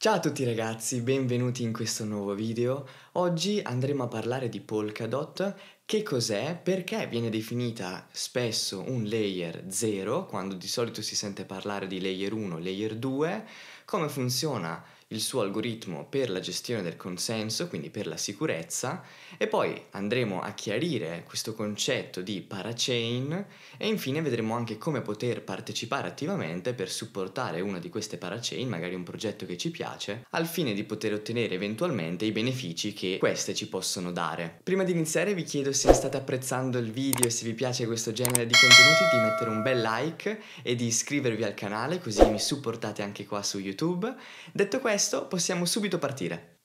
Ciao a tutti ragazzi, benvenuti in questo nuovo video. Oggi andremo a parlare di Polkadot, che cos'è, perché viene definita spesso un layer 0, quando di solito si sente parlare di layer 1, layer 2, come funziona il suo algoritmo per la gestione del consenso, quindi per la sicurezza, e poi andremo a chiarire questo concetto di parachain e infine vedremo anche come poter partecipare attivamente per supportare una di queste parachain, magari un progetto che ci piace, al fine di poter ottenere eventualmente i benefici che queste ci possono dare. Prima di iniziare vi chiedo se state apprezzando il video e se vi piace questo genere di contenuti di mettere un bel like e di iscrivervi al canale così mi supportate anche qua su YouTube. Detto questo, questo possiamo subito partire.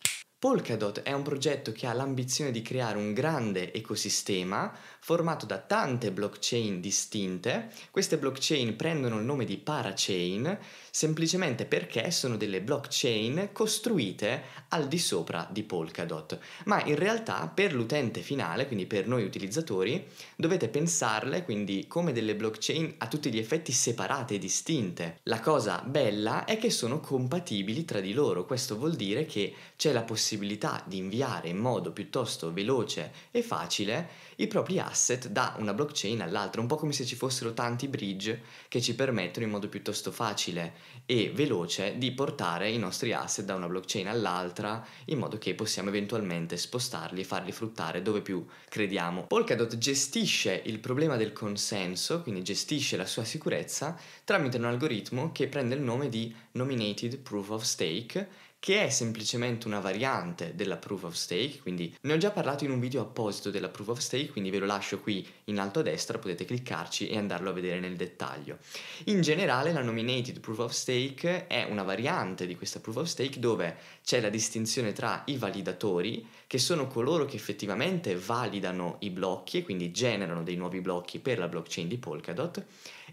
Polkadot è un progetto che ha l'ambizione di creare un grande ecosistema formato da tante blockchain distinte. Queste blockchain prendono il nome di parachain semplicemente perché sono delle blockchain costruite al di sopra di Polkadot. Ma in realtà per l'utente finale, quindi per noi utilizzatori, dovete pensarle quindi come delle blockchain a tutti gli effetti separate e distinte. La cosa bella è che sono compatibili tra di loro, questo vuol dire che c'è la possibilità possibilità di inviare in modo piuttosto veloce e facile i propri asset da una blockchain all'altra, un po' come se ci fossero tanti bridge che ci permettono in modo piuttosto facile e veloce di portare i nostri asset da una blockchain all'altra in modo che possiamo eventualmente spostarli e farli fruttare dove più crediamo. Polkadot gestisce il problema del consenso, quindi gestisce la sua sicurezza tramite un algoritmo che prende il nome di Nominated Proof of Stake che è semplicemente una variante della proof of stake, quindi ne ho già parlato in un video apposito della proof of stake, quindi ve lo lascio qui in alto a destra, potete cliccarci e andarlo a vedere nel dettaglio. In generale la nominated proof of stake è una variante di questa proof of stake dove c'è la distinzione tra i validatori, che sono coloro che effettivamente validano i blocchi e quindi generano dei nuovi blocchi per la blockchain di Polkadot,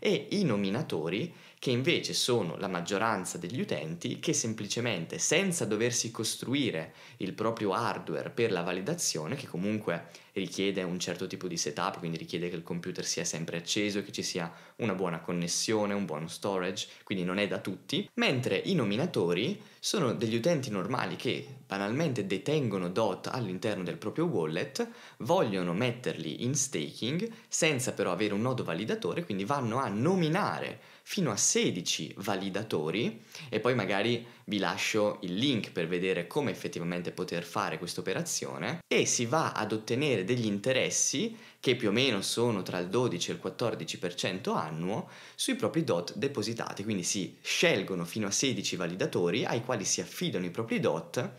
e i nominatori, che invece sono la maggioranza degli utenti che semplicemente senza doversi costruire il proprio hardware per la validazione, che comunque richiede un certo tipo di setup, quindi richiede che il computer sia sempre acceso, che ci sia una buona connessione, un buon storage, quindi non è da tutti, mentre i nominatori sono degli utenti normali che banalmente detengono DOT all'interno del proprio wallet, vogliono metterli in staking senza però avere un nodo validatore, quindi vanno a nominare fino a 16 validatori e poi magari vi lascio il link per vedere come effettivamente poter fare questa operazione e si va ad ottenere degli interessi che più o meno sono tra il 12 e il 14% annuo, sui propri DOT depositati, quindi si scelgono fino a 16 validatori ai quali si affidano i propri DOT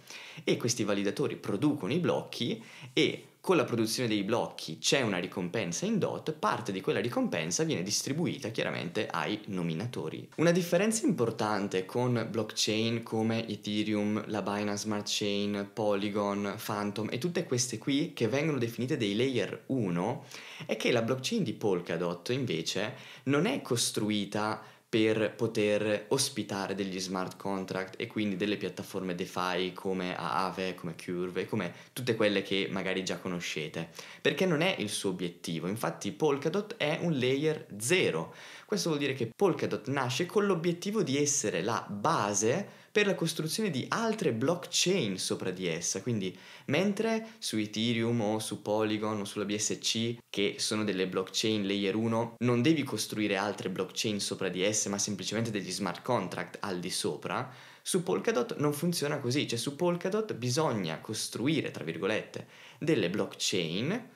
e questi validatori producono i blocchi e con la produzione dei blocchi c'è una ricompensa in DOT, parte di quella ricompensa viene distribuita chiaramente ai nominatori. Una differenza importante con blockchain come Ethereum, la Binance Smart Chain, Polygon, Phantom e tutte queste qui che vengono definite dei layer 1 è che la blockchain di Polkadot invece non è costruita per poter ospitare degli smart contract e quindi delle piattaforme DeFi come Aave, come Curve, come tutte quelle che magari già conoscete, perché non è il suo obiettivo. Infatti Polkadot è un layer zero. Questo vuol dire che Polkadot nasce con l'obiettivo di essere la base per la costruzione di altre blockchain sopra di essa. Quindi, mentre su Ethereum o su Polygon o sulla BSC, che sono delle blockchain layer 1, non devi costruire altre blockchain sopra di esse, ma semplicemente degli smart contract al di sopra, su Polkadot non funziona così, cioè su Polkadot bisogna costruire, tra virgolette, delle blockchain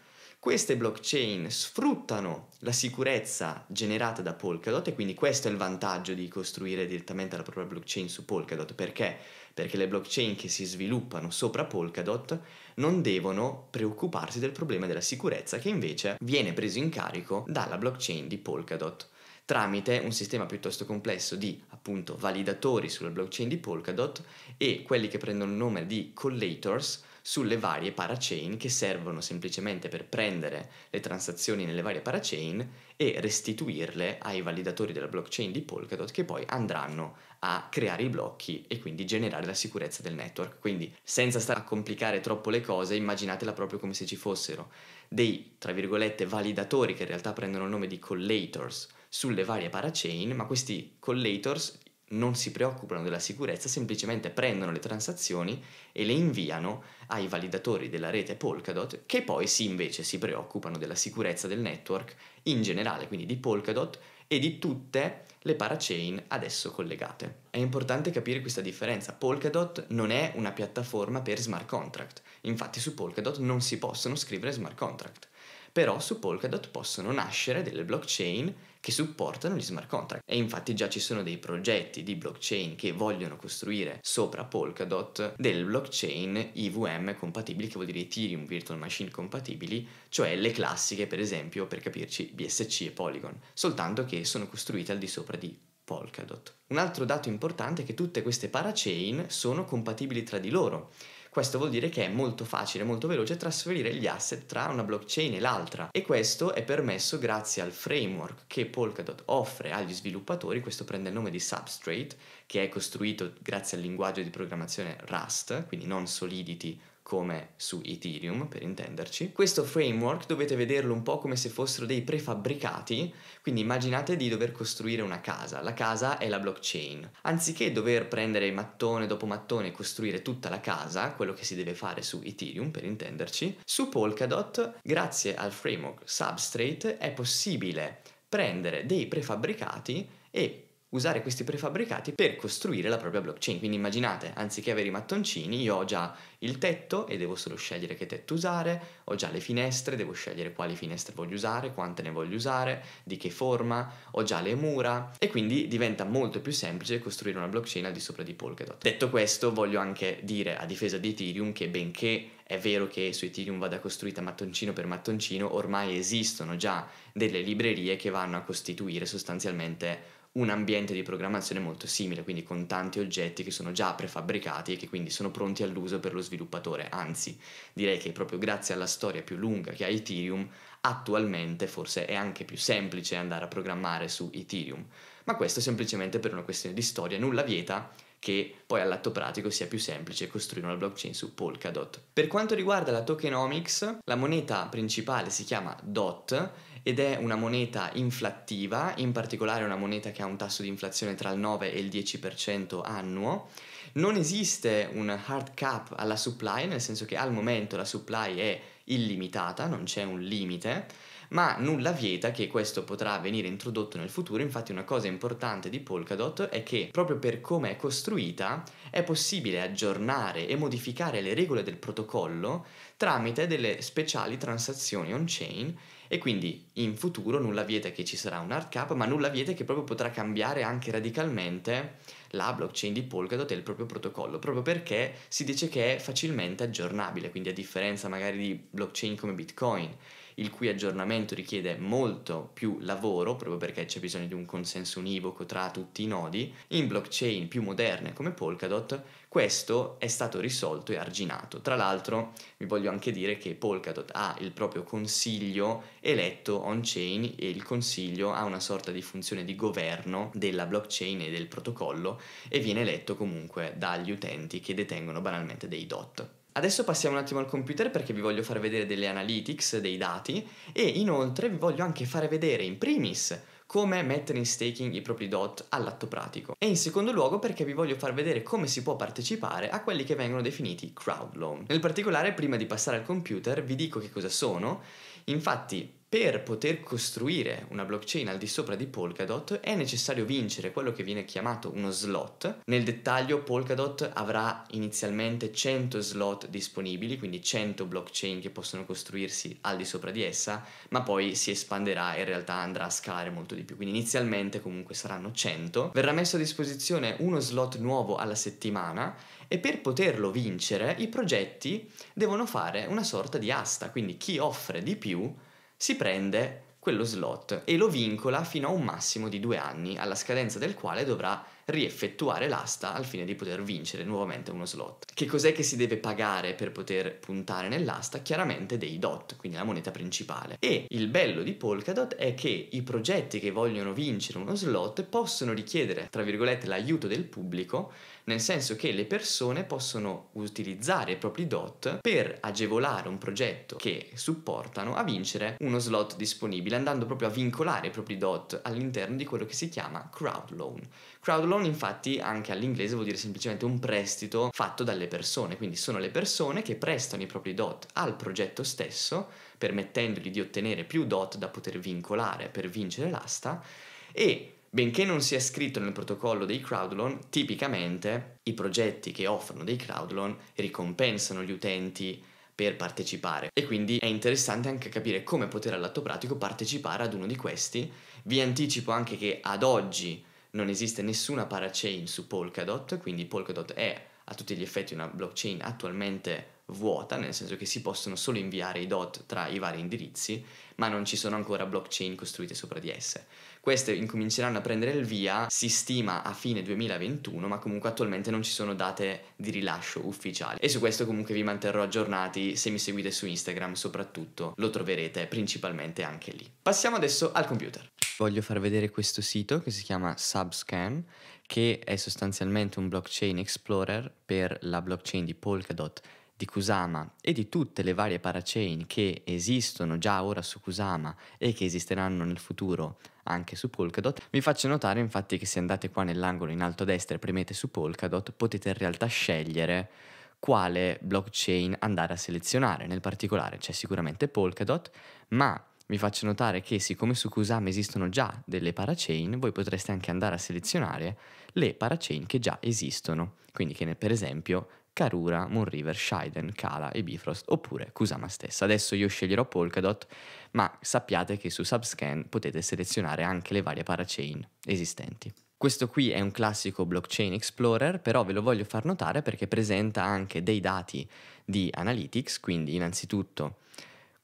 queste blockchain sfruttano la sicurezza generata da Polkadot e quindi questo è il vantaggio di costruire direttamente la propria blockchain su Polkadot. Perché? Perché le blockchain che si sviluppano sopra Polkadot non devono preoccuparsi del problema della sicurezza che invece viene preso in carico dalla blockchain di Polkadot tramite un sistema piuttosto complesso di appunto validatori sulla blockchain di Polkadot e quelli che prendono il nome di collators sulle varie parachain che servono semplicemente per prendere le transazioni nelle varie parachain e restituirle ai validatori della blockchain di Polkadot che poi andranno a creare i blocchi e quindi generare la sicurezza del network. Quindi senza stare a complicare troppo le cose, immaginatela proprio come se ci fossero dei, tra virgolette, validatori che in realtà prendono il nome di collators sulle varie parachain, ma questi collators non si preoccupano della sicurezza, semplicemente prendono le transazioni e le inviano ai validatori della rete Polkadot, che poi sì invece si preoccupano della sicurezza del network in generale, quindi di Polkadot e di tutte le parachain adesso collegate. È importante capire questa differenza. Polkadot non è una piattaforma per smart contract, infatti su Polkadot non si possono scrivere smart contract però su Polkadot possono nascere delle blockchain che supportano gli smart contract e infatti già ci sono dei progetti di blockchain che vogliono costruire sopra Polkadot delle blockchain IVM compatibili che vuol dire Ethereum Virtual Machine compatibili cioè le classiche per esempio per capirci BSC e Polygon soltanto che sono costruite al di sopra di Polkadot. Un altro dato importante è che tutte queste parachain sono compatibili tra di loro questo vuol dire che è molto facile, molto veloce trasferire gli asset tra una blockchain e l'altra e questo è permesso grazie al framework che Polkadot offre agli sviluppatori, questo prende il nome di Substrate, che è costruito grazie al linguaggio di programmazione Rust, quindi non Solidity come su Ethereum per intenderci. Questo framework dovete vederlo un po' come se fossero dei prefabbricati, quindi immaginate di dover costruire una casa, la casa è la blockchain. Anziché dover prendere mattone dopo mattone e costruire tutta la casa, quello che si deve fare su Ethereum per intenderci, su Polkadot, grazie al framework Substrate, è possibile prendere dei prefabbricati e usare questi prefabbricati per costruire la propria blockchain. Quindi immaginate, anziché avere i mattoncini, io ho già il tetto e devo solo scegliere che tetto usare, ho già le finestre, devo scegliere quali finestre voglio usare, quante ne voglio usare, di che forma, ho già le mura e quindi diventa molto più semplice costruire una blockchain al di sopra di Polkadot. Detto questo, voglio anche dire a difesa di Ethereum che benché è vero che su Ethereum vada costruita mattoncino per mattoncino, ormai esistono già delle librerie che vanno a costituire sostanzialmente un ambiente di programmazione molto simile, quindi con tanti oggetti che sono già prefabbricati e che quindi sono pronti all'uso per lo sviluppatore. Anzi, direi che proprio grazie alla storia più lunga che ha Ethereum, attualmente forse è anche più semplice andare a programmare su Ethereum. Ma questo semplicemente per una questione di storia, nulla vieta che poi all'atto pratico sia più semplice costruire una blockchain su Polkadot. Per quanto riguarda la tokenomics, la moneta principale si chiama DOT ed è una moneta inflattiva, in particolare una moneta che ha un tasso di inflazione tra il 9 e il 10% annuo. Non esiste un hard cap alla supply, nel senso che al momento la supply è illimitata, non c'è un limite, ma nulla vieta che questo potrà venire introdotto nel futuro. Infatti una cosa importante di Polkadot è che proprio per come è costruita è possibile aggiornare e modificare le regole del protocollo tramite delle speciali transazioni on-chain e quindi in futuro nulla vieta che ci sarà un hard cap, ma nulla vieta che proprio potrà cambiare anche radicalmente la blockchain di Polkadot è il proprio protocollo, proprio perché si dice che è facilmente aggiornabile, quindi a differenza magari di blockchain come Bitcoin il cui aggiornamento richiede molto più lavoro, proprio perché c'è bisogno di un consenso univoco tra tutti i nodi, in blockchain più moderne come Polkadot questo è stato risolto e arginato. Tra l'altro vi voglio anche dire che Polkadot ha il proprio consiglio eletto on-chain e il consiglio ha una sorta di funzione di governo della blockchain e del protocollo e viene eletto comunque dagli utenti che detengono banalmente dei DOT. Adesso passiamo un attimo al computer perché vi voglio far vedere delle analytics, dei dati e inoltre vi voglio anche fare vedere in primis come mettere in staking i propri DOT all'atto pratico e in secondo luogo perché vi voglio far vedere come si può partecipare a quelli che vengono definiti crowd loan. Nel particolare prima di passare al computer vi dico che cosa sono, infatti per poter costruire una blockchain al di sopra di Polkadot è necessario vincere quello che viene chiamato uno slot. Nel dettaglio Polkadot avrà inizialmente 100 slot disponibili, quindi 100 blockchain che possono costruirsi al di sopra di essa, ma poi si espanderà e in realtà andrà a scalare molto di più. Quindi inizialmente comunque saranno 100. Verrà messo a disposizione uno slot nuovo alla settimana e per poterlo vincere i progetti devono fare una sorta di asta, quindi chi offre di più si prende quello slot e lo vincola fino a un massimo di due anni, alla scadenza del quale dovrà rieffettuare l'asta al fine di poter vincere nuovamente uno slot. Che cos'è che si deve pagare per poter puntare nell'asta? Chiaramente dei DOT, quindi la moneta principale. E il bello di Polkadot è che i progetti che vogliono vincere uno slot possono richiedere, tra virgolette, l'aiuto del pubblico nel senso che le persone possono utilizzare i propri DOT per agevolare un progetto che supportano a vincere uno slot disponibile, andando proprio a vincolare i propri DOT all'interno di quello che si chiama crowd loan. Crowd loan infatti anche all'inglese vuol dire semplicemente un prestito fatto dalle persone, quindi sono le persone che prestano i propri DOT al progetto stesso, permettendogli di ottenere più DOT da poter vincolare per vincere l'asta e Benché non sia scritto nel protocollo dei crowd tipicamente i progetti che offrono dei crowd ricompensano gli utenti per partecipare e quindi è interessante anche capire come poter all'atto pratico partecipare ad uno di questi. Vi anticipo anche che ad oggi non esiste nessuna parachain su Polkadot, quindi Polkadot è a tutti gli effetti una blockchain attualmente vuota, nel senso che si possono solo inviare i dot tra i vari indirizzi, ma non ci sono ancora blockchain costruite sopra di esse. Queste incominceranno a prendere il via, si stima a fine 2021, ma comunque attualmente non ci sono date di rilascio ufficiali. E su questo comunque vi manterrò aggiornati, se mi seguite su Instagram soprattutto lo troverete principalmente anche lì. Passiamo adesso al computer. Voglio far vedere questo sito che si chiama Subscan, che è sostanzialmente un blockchain explorer per la blockchain di Polkadot di Kusama e di tutte le varie parachain che esistono già ora su Kusama e che esisteranno nel futuro anche su Polkadot, vi faccio notare infatti che se andate qua nell'angolo in alto a destra e premete su Polkadot potete in realtà scegliere quale blockchain andare a selezionare, nel particolare c'è sicuramente Polkadot, ma vi faccio notare che siccome su Kusama esistono già delle parachain, voi potreste anche andare a selezionare le parachain che già esistono, quindi che ne, per esempio Karura, Moonriver, Shiden, Kala e Bifrost oppure Kusama stessa. Adesso io sceglierò Polkadot, ma sappiate che su Subscan potete selezionare anche le varie parachain esistenti. Questo qui è un classico blockchain explorer, però ve lo voglio far notare perché presenta anche dei dati di analytics, quindi innanzitutto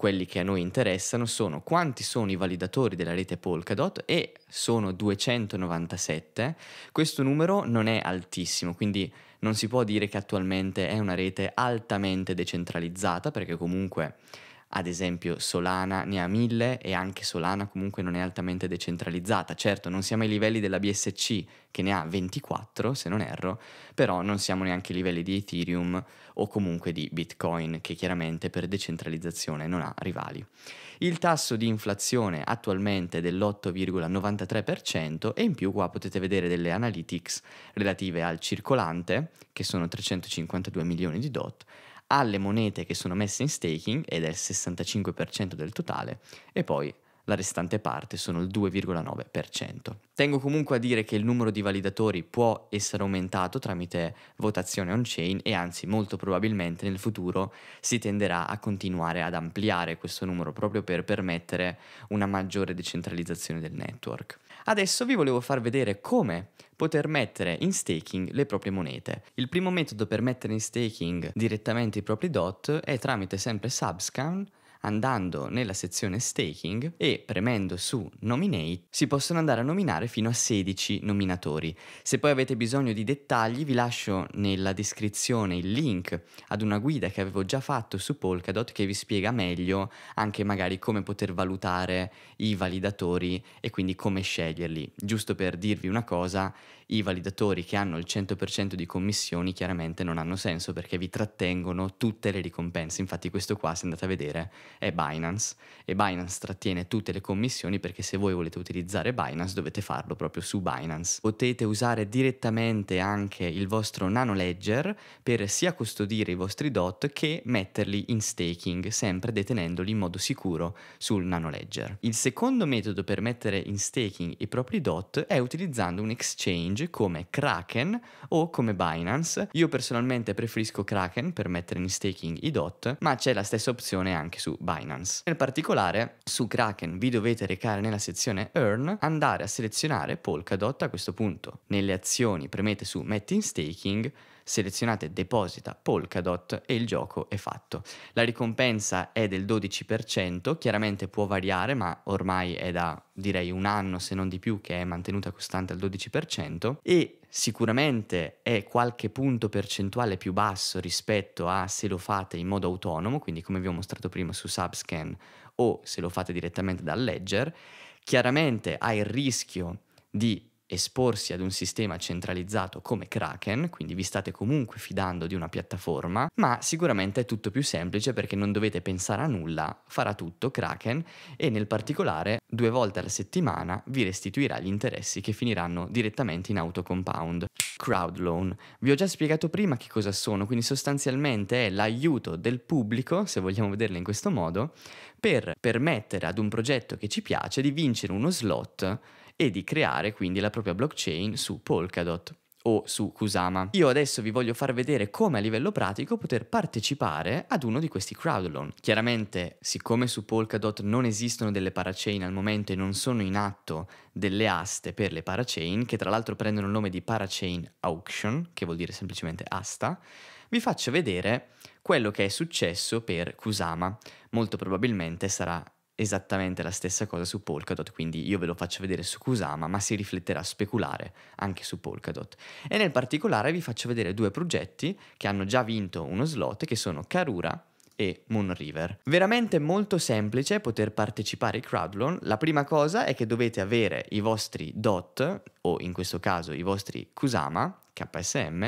quelli che a noi interessano sono quanti sono i validatori della rete Polkadot e sono 297. Questo numero non è altissimo, quindi non si può dire che attualmente è una rete altamente decentralizzata perché comunque ad esempio Solana ne ha 1000 e anche Solana comunque non è altamente decentralizzata. Certo, non siamo ai livelli della BSC che ne ha 24, se non erro, però non siamo neanche ai livelli di Ethereum o comunque di Bitcoin che chiaramente per decentralizzazione non ha rivali. Il tasso di inflazione attualmente è dell'8,93% e in più qua potete vedere delle analytics relative al circolante che sono 352 milioni di DOT alle monete che sono messe in staking, ed è il 65% del totale, e poi la restante parte sono il 2,9%. Tengo comunque a dire che il numero di validatori può essere aumentato tramite votazione on-chain e anzi molto probabilmente nel futuro si tenderà a continuare ad ampliare questo numero proprio per permettere una maggiore decentralizzazione del network. Adesso vi volevo far vedere come poter mettere in staking le proprie monete. Il primo metodo per mettere in staking direttamente i propri DOT è tramite sempre Subscan andando nella sezione staking e premendo su nominate si possono andare a nominare fino a 16 nominatori. Se poi avete bisogno di dettagli vi lascio nella descrizione il link ad una guida che avevo già fatto su Polkadot che vi spiega meglio anche magari come poter valutare i validatori e quindi come sceglierli. Giusto per dirvi una cosa, i validatori che hanno il 100% di commissioni chiaramente non hanno senso perché vi trattengono tutte le ricompense. Infatti questo qua se andate a vedere è Binance e Binance trattiene tutte le commissioni perché se voi volete utilizzare Binance dovete farlo proprio su Binance. Potete usare direttamente anche il vostro nano ledger per sia custodire i vostri DOT che metterli in staking, sempre detenendoli in modo sicuro sul nano ledger. Il secondo metodo per mettere in staking i propri DOT è utilizzando un exchange come Kraken o come Binance. Io personalmente preferisco Kraken per mettere in staking i DOT, ma c'è la stessa opzione anche su Binance. Nel particolare, su Kraken vi dovete recare nella sezione Earn, andare a selezionare Polkadot a questo punto. Nelle azioni premete su Metti in Staking, selezionate Deposita Polkadot e il gioco è fatto. La ricompensa è del 12%, chiaramente può variare, ma ormai è da direi un anno se non di più che è mantenuta costante al 12% e sicuramente è qualche punto percentuale più basso rispetto a se lo fate in modo autonomo, quindi come vi ho mostrato prima su Subscan o se lo fate direttamente dal ledger, chiaramente ha il rischio di esporsi ad un sistema centralizzato come Kraken, quindi vi state comunque fidando di una piattaforma, ma sicuramente è tutto più semplice perché non dovete pensare a nulla, farà tutto Kraken e nel particolare due volte alla settimana vi restituirà gli interessi che finiranno direttamente in autocompound. Crowdloan. Vi ho già spiegato prima che cosa sono, quindi sostanzialmente è l'aiuto del pubblico, se vogliamo vederla in questo modo, per permettere ad un progetto che ci piace di vincere uno slot e di creare quindi la propria blockchain su Polkadot o su Kusama. Io adesso vi voglio far vedere come a livello pratico poter partecipare ad uno di questi crowd loan. Chiaramente, siccome su Polkadot non esistono delle parachain al momento e non sono in atto delle aste per le parachain, che tra l'altro prendono il nome di parachain auction, che vuol dire semplicemente asta, vi faccio vedere quello che è successo per Kusama. Molto probabilmente sarà esattamente la stessa cosa su Polkadot, quindi io ve lo faccio vedere su Kusama, ma si rifletterà speculare anche su Polkadot. E nel particolare vi faccio vedere due progetti che hanno già vinto uno slot, che sono Karura e Moon River. Veramente molto semplice poter partecipare ai crowdloan. La prima cosa è che dovete avere i vostri DOT, o in questo caso i vostri Kusama, KSM,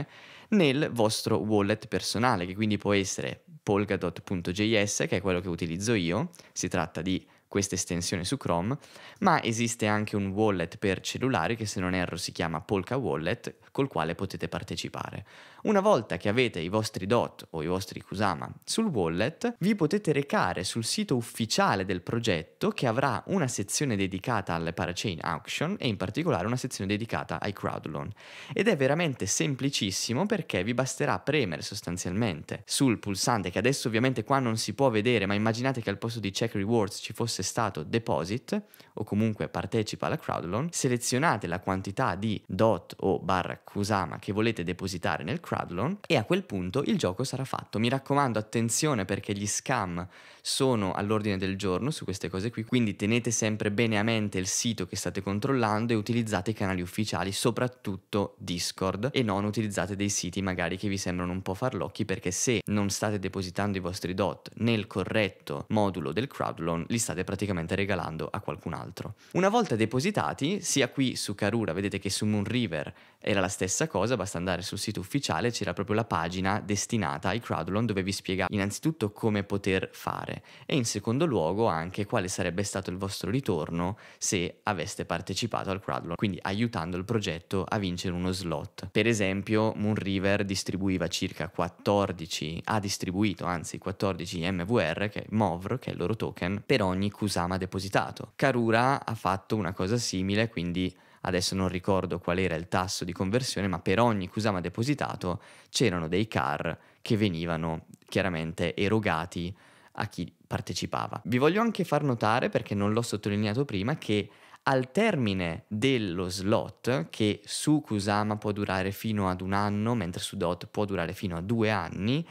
nel vostro wallet personale, che quindi può essere polkadot.js, che è quello che utilizzo io. Si tratta di questa estensione su Chrome, ma esiste anche un wallet per cellulare che se non erro si chiama Polka Wallet, col quale potete partecipare. Una volta che avete i vostri DOT o i vostri Kusama sul wallet, vi potete recare sul sito ufficiale del progetto che avrà una sezione dedicata alle parachain auction e in particolare una sezione dedicata ai crowdloan. Ed è veramente semplicissimo perché vi basterà premere sostanzialmente sul pulsante che adesso ovviamente qua non si può vedere, ma immaginate che al posto di check rewards ci fosse fosse stato deposit o comunque partecipa alla crowd selezionate la quantità di DOT o barra Kusama che volete depositare nel crowd e a quel punto il gioco sarà fatto. Mi raccomando, attenzione perché gli scam sono all'ordine del giorno su queste cose qui, quindi tenete sempre bene a mente il sito che state controllando e utilizzate i canali ufficiali, soprattutto Discord e non utilizzate dei siti magari che vi sembrano un po' farlocchi perché se non state depositando i vostri DOT nel corretto modulo del crowd li state state praticamente regalando a qualcun altro. Una volta depositati, sia qui su Karura, vedete che su Moon River era la stessa cosa, basta andare sul sito ufficiale, c'era proprio la pagina destinata ai crowdloan dove vi spiega innanzitutto come poter fare e in secondo luogo anche quale sarebbe stato il vostro ritorno se aveste partecipato al crowdloan, quindi aiutando il progetto a vincere uno slot. Per esempio Moonriver distribuiva circa 14, ha distribuito anzi 14 MVR, che è MOVR, che è il loro token, per ogni Kusama depositato. Karura ha fatto una cosa simile, quindi adesso non ricordo qual era il tasso di conversione, ma per ogni Kusama depositato c'erano dei car che venivano chiaramente erogati a chi partecipava. Vi voglio anche far notare, perché non l'ho sottolineato prima, che al termine dello slot, che su Kusama può durare fino ad un anno, mentre su DOT può durare fino a due anni,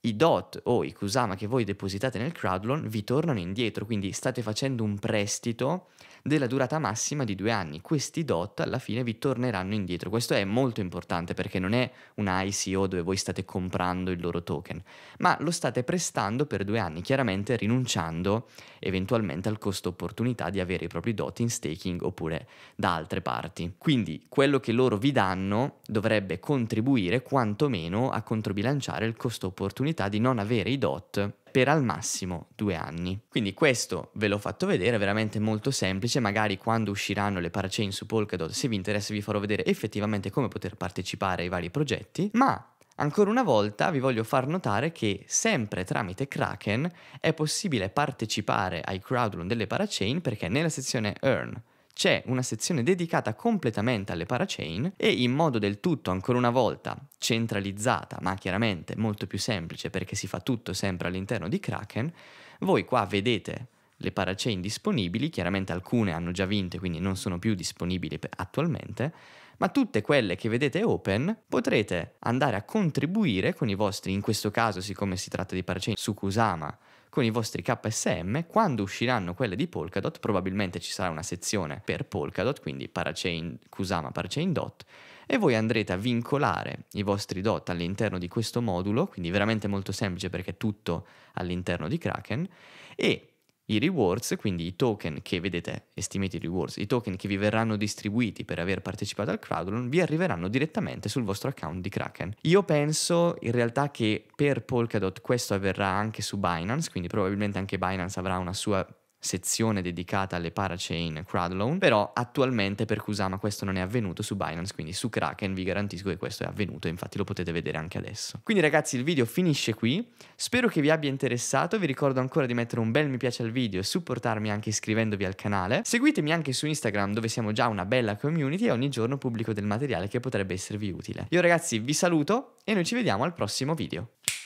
i DOT o i Kusama che voi depositate nel crowdloan vi tornano indietro, quindi state facendo un prestito della durata massima di due anni. Questi DOT alla fine vi torneranno indietro. Questo è molto importante perché non è un ICO dove voi state comprando il loro token, ma lo state prestando per due anni, chiaramente rinunciando eventualmente al costo opportunità di avere i propri DOT in staking oppure da altre parti. Quindi quello che loro vi danno dovrebbe contribuire quantomeno a controbilanciare il costo opportunità di non avere i DOT per al massimo due anni. Quindi questo ve l'ho fatto vedere, è veramente molto semplice, magari quando usciranno le parachain su Polkadot, se vi interessa vi farò vedere effettivamente come poter partecipare ai vari progetti, ma Ancora una volta vi voglio far notare che sempre tramite Kraken è possibile partecipare ai crowdrun delle parachain perché nella sezione Earn c'è una sezione dedicata completamente alle parachain e in modo del tutto, ancora una volta, centralizzata, ma chiaramente molto più semplice perché si fa tutto sempre all'interno di Kraken, voi qua vedete le parachain disponibili, chiaramente alcune hanno già vinte quindi non sono più disponibili attualmente, ma tutte quelle che vedete open potrete andare a contribuire con i vostri, in questo caso siccome si tratta di parachain Sukusama, con i vostri KSM, quando usciranno quelle di Polkadot probabilmente ci sarà una sezione per Polkadot, quindi parachain, Kusama Parachain Dot, e voi andrete a vincolare i vostri DOT all'interno di questo modulo, quindi veramente molto semplice perché è tutto all'interno di Kraken, e i rewards, quindi i token che vedete, estimate rewards, i token che vi verranno distribuiti per aver partecipato al crowdloan vi arriveranno direttamente sul vostro account di Kraken. Io penso in realtà che per Polkadot questo avverrà anche su Binance, quindi probabilmente anche Binance avrà una sua sezione dedicata alle parachain crowd loan, però attualmente per Kusama questo non è avvenuto su Binance, quindi su Kraken vi garantisco che questo è avvenuto, infatti lo potete vedere anche adesso. Quindi ragazzi il video finisce qui, spero che vi abbia interessato, vi ricordo ancora di mettere un bel mi piace al video e supportarmi anche iscrivendovi al canale, seguitemi anche su Instagram dove siamo già una bella community e ogni giorno pubblico del materiale che potrebbe esservi utile. Io ragazzi vi saluto e noi ci vediamo al prossimo video.